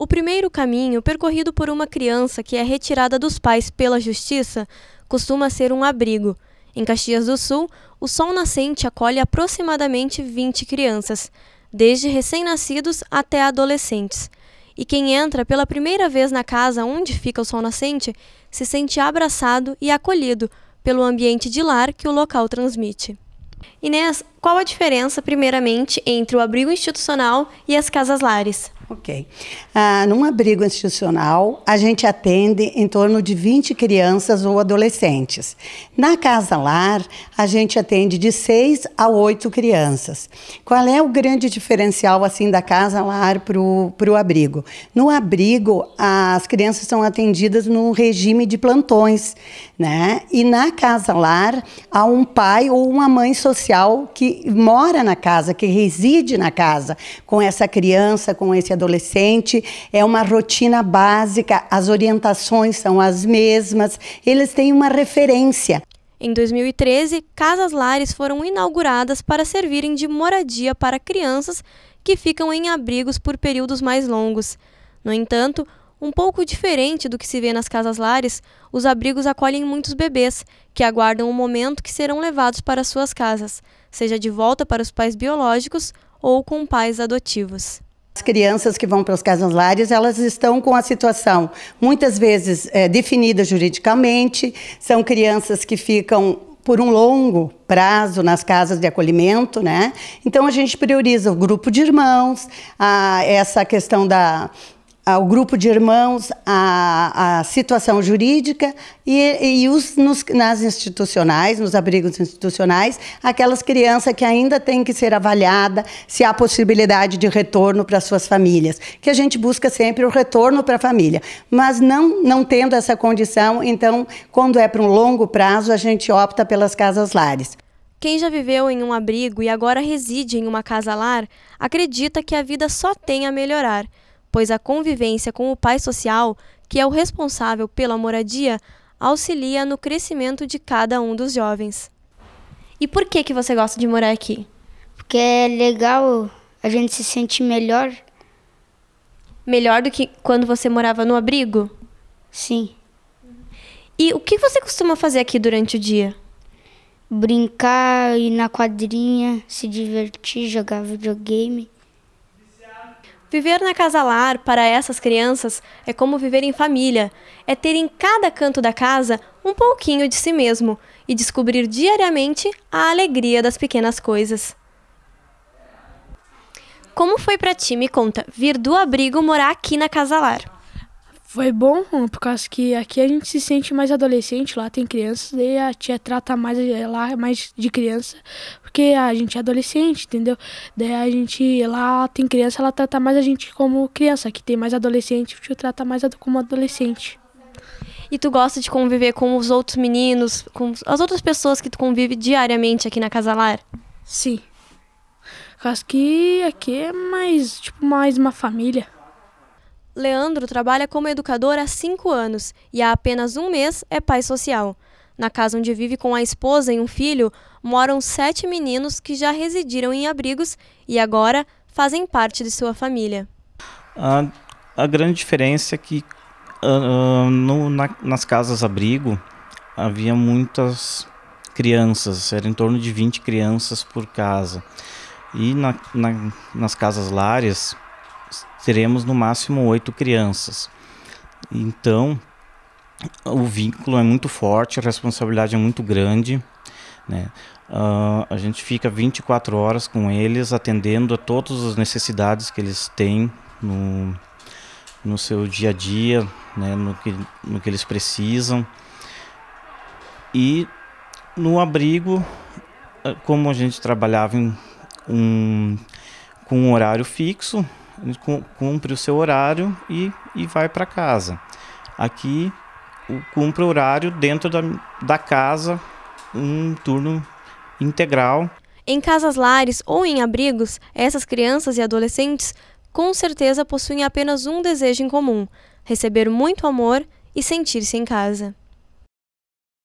O primeiro caminho, percorrido por uma criança que é retirada dos pais pela justiça, costuma ser um abrigo. Em Caxias do Sul, o Sol Nascente acolhe aproximadamente 20 crianças, desde recém-nascidos até adolescentes. E quem entra pela primeira vez na casa onde fica o Sol Nascente se sente abraçado e acolhido pelo ambiente de lar que o local transmite. Inês, qual a diferença, primeiramente, entre o abrigo institucional e as casas lares? Ok. Ah, num abrigo institucional, a gente atende em torno de 20 crianças ou adolescentes. Na casa lar, a gente atende de 6 a 8 crianças. Qual é o grande diferencial assim da casa lar para o abrigo? No abrigo, as crianças são atendidas no regime de plantões, né? E na casa lar, há um pai ou uma mãe social que mora na casa, que reside na casa com essa criança, com esse adolescente adolescente, é uma rotina básica, as orientações são as mesmas, eles têm uma referência. Em 2013, casas lares foram inauguradas para servirem de moradia para crianças que ficam em abrigos por períodos mais longos. No entanto, um pouco diferente do que se vê nas casas lares, os abrigos acolhem muitos bebês, que aguardam o momento que serão levados para suas casas, seja de volta para os pais biológicos ou com pais adotivos. As crianças que vão para os casas lares, elas estão com a situação muitas vezes é, definida juridicamente, são crianças que ficam por um longo prazo nas casas de acolhimento, né? Então a gente prioriza o grupo de irmãos, a, essa questão da ao grupo de irmãos, à, à situação jurídica e, e os, nos, nas institucionais, nos abrigos institucionais, aquelas crianças que ainda têm que ser avaliada se há possibilidade de retorno para suas famílias, que a gente busca sempre o retorno para a família, mas não não tendo essa condição, então quando é para um longo prazo a gente opta pelas casas lares. Quem já viveu em um abrigo e agora reside em uma casa lar, acredita que a vida só tem a melhorar pois a convivência com o pai social, que é o responsável pela moradia, auxilia no crescimento de cada um dos jovens. E por que que você gosta de morar aqui? Porque é legal, a gente se sente melhor. Melhor do que quando você morava no abrigo? Sim. E o que você costuma fazer aqui durante o dia? Brincar, ir na quadrinha, se divertir, jogar videogame. Viver na casa lar para essas crianças é como viver em família, é ter em cada canto da casa um pouquinho de si mesmo e descobrir diariamente a alegria das pequenas coisas. Como foi para ti, me conta, vir do abrigo morar aqui na casa lar? Foi bom, por causa que aqui a gente se sente mais adolescente, lá tem crianças, e a tia trata mais eh, lá mais de criança, porque a gente é adolescente, entendeu? Daí a gente lá tem criança, ela trata mais a gente como criança, aqui tem mais adolescente, o tio trata mais como adolescente. E tu gosta de conviver com os outros meninos, com as outras pessoas que tu convive diariamente aqui na Casa Lar? Sim. Por causa que aqui é mais, tipo, mais uma família. Leandro trabalha como educador há cinco anos e há apenas um mês é pai social. Na casa onde vive com a esposa e um filho, moram sete meninos que já residiram em abrigos e agora fazem parte de sua família. A, a grande diferença é que uh, no, na, nas casas abrigo havia muitas crianças, era em torno de 20 crianças por casa. E na, na, nas casas lares, teremos no máximo oito crianças. Então, o vínculo é muito forte, a responsabilidade é muito grande, né? Uh, a gente fica 24 horas com eles, atendendo a todas as necessidades que eles têm no, no seu dia a dia, né? no, que, no que eles precisam. E no abrigo, ah, como a gente trabalhava em, um, com um horário fixo, cumpre o seu horário e, e vai para casa. Aqui o, cumpre o horário dentro da, da casa, um turno integral. Em casas lares ou em abrigos, essas crianças e adolescentes com certeza possuem apenas um desejo em comum: receber muito amor e sentir-se em casa.